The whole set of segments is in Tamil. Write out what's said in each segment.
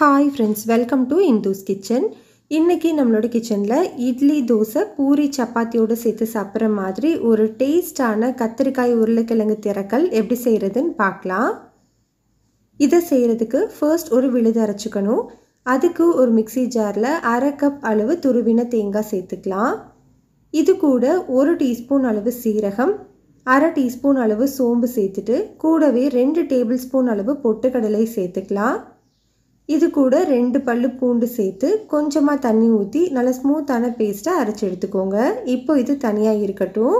hi friends welcome to Indhu's kitchen இன்றைக்கி நம்மளோட கிச்சனில் இட்லி தோசை பூரி சப்பாத்தியோடு சேர்த்து சாப்பிட்ற மாதிரி ஒரு டேஸ்டான கத்திரிக்காய் உருளைக்கிழங்கு திறக்கல் எப்படி செய்கிறதுன்னு பார்க்கலாம் இதை செய்கிறதுக்கு ஃபர்ஸ்ட் ஒரு விழுது அரைச்சிக்கணும் அதுக்கு ஒரு மிக்சி ஜாரில் அரை கப் அளவு துருவின தேங்காய் சேர்த்துக்கலாம் இது கூட ஒரு டீஸ்பூன் அளவு சீரகம் அரை டீஸ்பூன் அளவு சோம்பு சேர்த்துட்டு கூடவே ரெண்டு டேபிள் ஸ்பூன் அளவு பொட்டுக்கடலை சேர்த்துக்கலாம் இது கூட ரெண்டு பல்லு பூண்டு சேர்த்து கொஞ்சமாக தண்ணி ஊற்றி நல்லா ஸ்மூத்தான பேஸ்ட்டை அரைச்சி எடுத்துக்கோங்க இப்போ இது தனியாக இருக்கட்டும்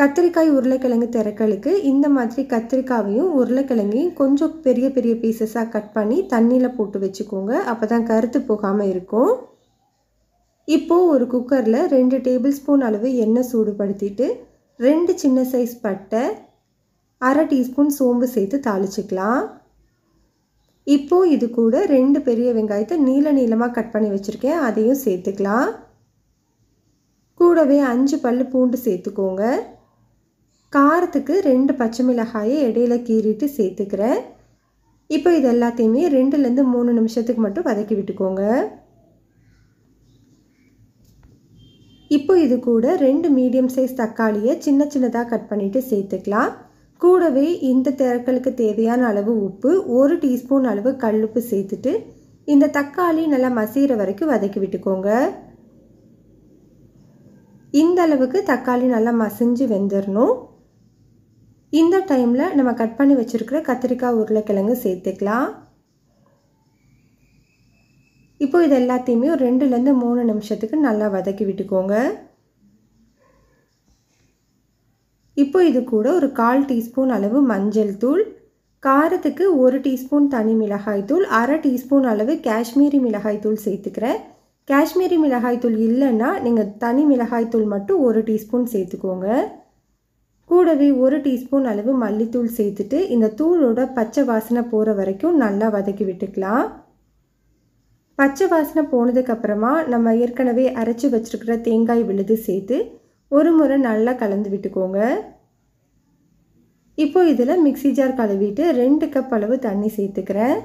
கத்திரிக்காய் உருளைக்கிழங்கு திறக்கலுக்கு இந்த மாதிரி கத்திரிக்காயையும் உருளைக்கிழங்கையும் கொஞ்சம் பெரிய பெரிய பீசஸாக கட் பண்ணி தண்ணியில் போட்டு வச்சுக்கோங்க அப்போ தான் கருத்து போகாமல் இருக்கும் இப்போது ஒரு குக்கரில் ரெண்டு டேபிள் ஸ்பூன் அளவு எண்ணெய் சூடுபடுத்திட்டு ரெண்டு சின்ன சைஸ் பட்டை அரை டீஸ்பூன் சோம்பு சேர்த்து தாளிச்சிக்கலாம் இப்போது இது கூட ரெண்டு பெரிய வெங்காயத்தை நீல நீளமாக கட் பண்ணி வச்சுருக்கேன் அதையும் சேர்த்துக்கலாம் கூடவே அஞ்சு பல் பூண்டு சேர்த்துக்கோங்க காரத்துக்கு ரெண்டு பச்சை மிளகாயை இடையில கீறிட்டு சேர்த்துக்கிறேன் இப்போ இது எல்லாத்தையுமே ரெண்டுலேருந்து மூணு நிமிஷத்துக்கு மட்டும் வதக்கி விட்டுக்கோங்க இப்போ இது கூட ரெண்டு மீடியம் சைஸ் தக்காளியை சின்ன சின்னதாக கட் பண்ணிவிட்டு சேர்த்துக்கலாம் கூடவே இந்த திரட்டலுக்கு தேவையான அளவு உப்பு ஒரு டீஸ்பூன் அளவு கல்லுப்பு சேர்த்துட்டு இந்த தக்காளி நல்லா மசிகிற வரைக்கும் வதக்கி விட்டுக்கோங்க இந்த அளவுக்கு தக்காளி நல்லா மசிஞ்சு வெந்துடணும் இந்த டைமில் நம்ம கட் பண்ணி வச்சுருக்கிற கத்திரிக்காய் உருளைக்கிழங்கு சேர்த்துக்கலாம் இப்போ இது எல்லாத்தையுமே ஒரு ரெண்டுலேருந்து மூணு நிமிஷத்துக்கு நல்லா வதக்கி விட்டுக்கோங்க இப்போ இது கூட ஒரு கால் டீஸ்பூன் அளவு மஞ்சள் தூள் காரத்துக்கு ஒரு டீஸ்பூன் தனி மிளகாய் தூள் அரை டீஸ்பூன் அளவு காஷ்மீரி மிளகாய் தூள் சேர்த்துக்கிறேன் காஷ்மீரி மிளகாய் தூள் இல்லைன்னா நீங்கள் தனி மிளகாய் தூள் மட்டும் ஒரு டீஸ்பூன் சேர்த்துக்கோங்க கூடவே ஒரு டீஸ்பூன் அளவு மல்லித்தூள் சேர்த்துட்டு இந்த தூளோட பச்சை வாசனை போகிற வரைக்கும் நல்லா வதக்கி விட்டுக்கலாம் பச்சை வாசனை போனதுக்கப்புறமா நம்ம ஏற்கனவே அரைச்சி வச்சுருக்கிற தேங்காய் விழுது சேர்த்து ஒரு முறை நல்லா கலந்து விட்டுக்கோங்க இப்போ இதில் மிக்சி ஜார் கழுவிட்டு ரெண்டு கப் அளவு தண்ணி சேர்த்துக்கிறேன்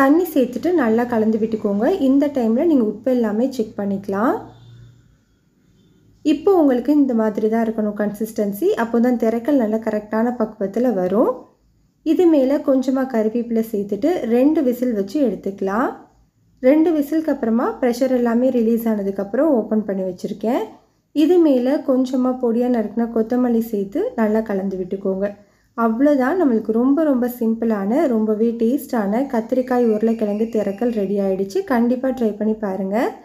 தண்ணி சேர்த்துட்டு நல்லா கலந்து விட்டுக்கோங்க இந்த டைமில் நீங்கள் உப்பு எல்லாமே செக் பண்ணிக்கலாம் இப்போ உங்களுக்கு இந்த மாதிரி தான் இருக்கணும் கன்சிஸ்டன்சி அப்போ தான் திரைக்கல் நல்லா கரெக்டான பக்குவத்தில் வரும் இது மேலே கொஞ்சமாக கருவேப்பிலை சேர்த்துட்டு ரெண்டு விசில் வச்சு எடுத்துக்கலாம் ரெண்டு விசிலுக்கு அப்புறமா ப்ரெஷர் எல்லாமே ரிலீஸ் ஆனதுக்கப்புறம் ஓப்பன் பண்ணி வச்சுருக்கேன் இது மேலே கொஞ்சமாக பொடியாக நறுக்கின கொத்தமல்லி சேர்த்து நல்லா கலந்து விட்டுக்கோங்க அவ்வளோதான் நம்மளுக்கு ரொம்ப ரொம்ப சிம்பிளான ரொம்பவே டேஸ்டான கத்திரிக்காய் உருளைக்கிழங்கு திறக்கல் ரெடி ஆகிடுச்சு கண்டிப்பாக ட்ரை பண்ணி பாருங்கள்